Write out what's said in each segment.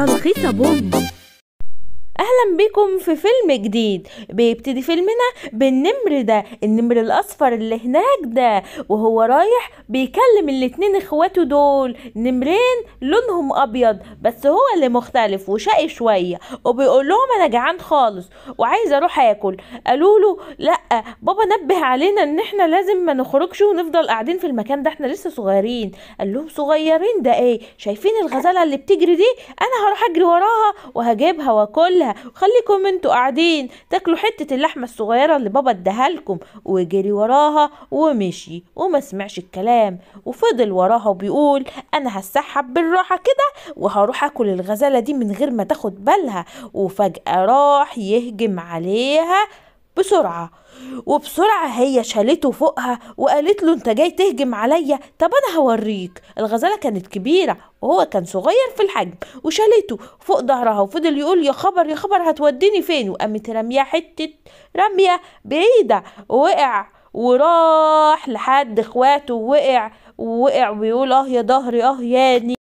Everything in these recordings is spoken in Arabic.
صاروخيطة بوم اهلا بكم في فيلم جديد بيبتدي فيلمنا بالنمر ده النمر الاصفر اللي هناك ده وهو رايح بيكلم الاتنين اخواته دول نمرين لونهم ابيض بس هو اللي مختلف وشقي شويه وبيقول لهم انا جعان خالص وعايز اروح اكل قالوا له لا بابا نبه علينا ان احنا لازم ما نخرجش ونفضل قاعدين في المكان ده احنا لسه صغيرين قال لهم صغيرين ده ايه شايفين الغزاله اللي بتجري دي انا هروح اجري وراها وهجيبها واكلها وخليكم خليكم انتوا قاعدين تاكلوا حتة اللحمة الصغيرة اللي بابا اداها لكم وجري وراها ومشي وما سمعش الكلام وفضل وراها وبيقول انا هسحب بالراحة كده وهروح اكل الغزالة دي من غير ما تاخد بالها وفجأة راح يهجم عليها بسرعة وبسرعة هي شالته فوقها وقالت له انت جاي تهجم عليا طب انا هوريك الغزالة كانت كبيرة وهو كان صغير في الحجم وشالته فوق ظهرها وفضل يقول يا خبر يا خبر هتوديني فين وقامت رمية حتة رمية بعيدة وقع وراح لحد اخواته ووقع ووقع ويقول اه يا ظهري اه ياني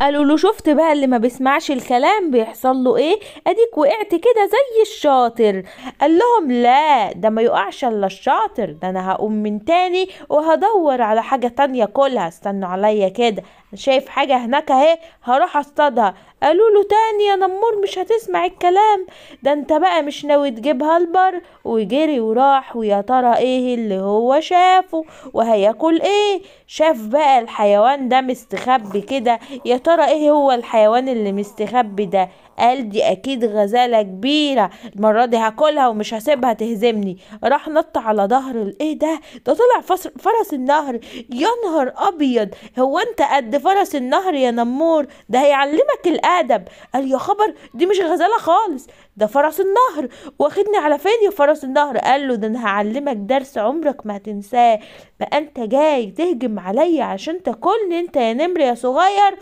قالوا له شفت بقى اللي ما بيسمعش الكلام بيحصل له ايه اديك وقعت كده زي الشاطر قال لهم لا ده ما يقعش الا الشاطر ده انا هقوم من تاني وهدور على حاجة تانية كلها استنوا عليا كده شايف حاجة هناك اهي هروح اصطادها قالوا له تاني يا نمور مش هتسمع الكلام ده انت بقى مش ناوي تجيبها البر وجري وراح ويا ترى ايه اللي هو شافه وهياكل ايه شاف بقى الحيوان ده مستخبي كده يا ترى ايه هو الحيوان اللي مستخبي ده قال دي اكيد غزالة كبيرة المرة دي هاكلها ومش هسيبها تهزمني راح نط على ظهر الايه ده ده طلع فرس النهر يا نهار ابيض هو انت قد فرس النهر يا نمور ده هيعلمك الادب قال يا خبر دي مش غزاله خالص ده فرس النهر واخدني على فين يا فرس النهر قال له ده انا هعلمك درس عمرك ما هتنساه بقى انت جاي تهجم عليا عشان تاكلني انت يا نمر يا صغير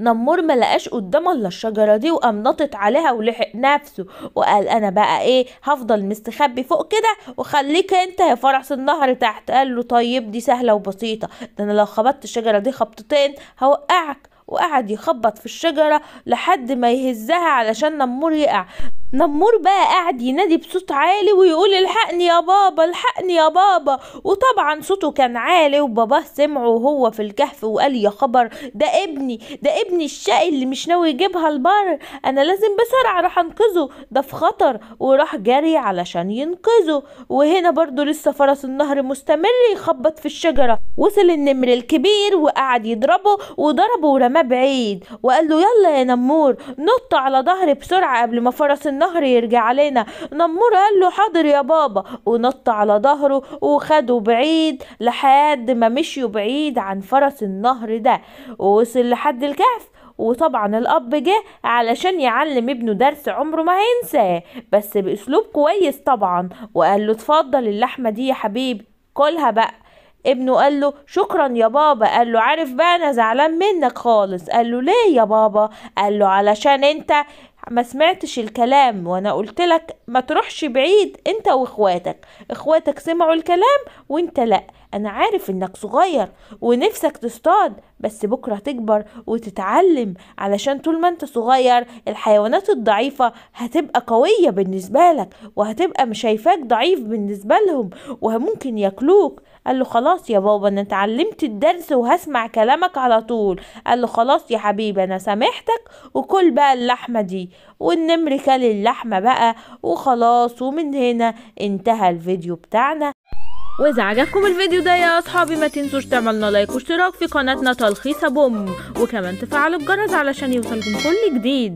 نمور ما لقاش قدامه الا الشجره دي وقام نطت عليها ولحق نفسه وقال انا بقى ايه هفضل مستخبي فوق كده وخليك انت يا فرس النهر تحت قال له طيب دي سهله وبسيطه ده انا لو خبطت الشجره دي خبطتين هوقعك وقعد يخبط في الشجره لحد ما يهزها علشان نمور يقع نمور بقى قاعد ينادي بصوت عالي ويقول الحقني يا بابا الحقني يا بابا وطبعا صوته كان عالي وباباه سمعه وهو في الكهف وقال يا خبر ده ابني ده ابني الشقي اللي مش ناوي يجيبها البر انا لازم بسرعه راح انقذه ده في خطر وراح جري علشان ينقذه وهنا برضو لسه فرس النهر مستمر يخبط في الشجره وصل النمر الكبير وقعد يضربه وضربه ورماه بعيد وقال له يلا يا نمور نط على ظهري بسرعه قبل ما فرس النهر النهر يرجع علينا نمور قال له حاضر يا بابا ونط على ظهره وخده بعيد لحد ما مشيوا بعيد عن فرس النهر ده ووصل لحد الكهف وطبعا الاب جه علشان يعلم ابنه درس عمره ما هينساه بس باسلوب كويس طبعا وقال له اتفضل اللحمه دي يا حبيبي كلها بقى ابنه قال له شكرا يا بابا قال له عارف بقى انا زعلان منك خالص قال له ليه يا بابا قال له علشان انت ما سمعتش الكلام وانا قلت لك ما تروحش بعيد انت واخواتك اخواتك سمعوا الكلام وانت لا انا عارف انك صغير ونفسك تصطاد بس بكرة تكبر وتتعلم علشان طول ما انت صغير الحيوانات الضعيفة هتبقى قوية بالنسبة لك وهتبقى مشايفاك شايفاك ضعيف بالنسبة لهم وممكن ياكلوك قال له خلاص يا بابا انا اتعلمت الدرس وهسمع كلامك على طول قال له خلاص يا حبيبي انا سامحتك وكل بقى اللحمة دي والنمر كل اللحمة بقى وخلاص ومن هنا انتهى الفيديو بتاعنا وإذا عجبكم الفيديو ده يا أصحابي ما تنسوش تعملنا لايك واشتراك في قناتنا تلخيص بوم وكمان تفعلوا الجرس علشان يوصلكم كل جديد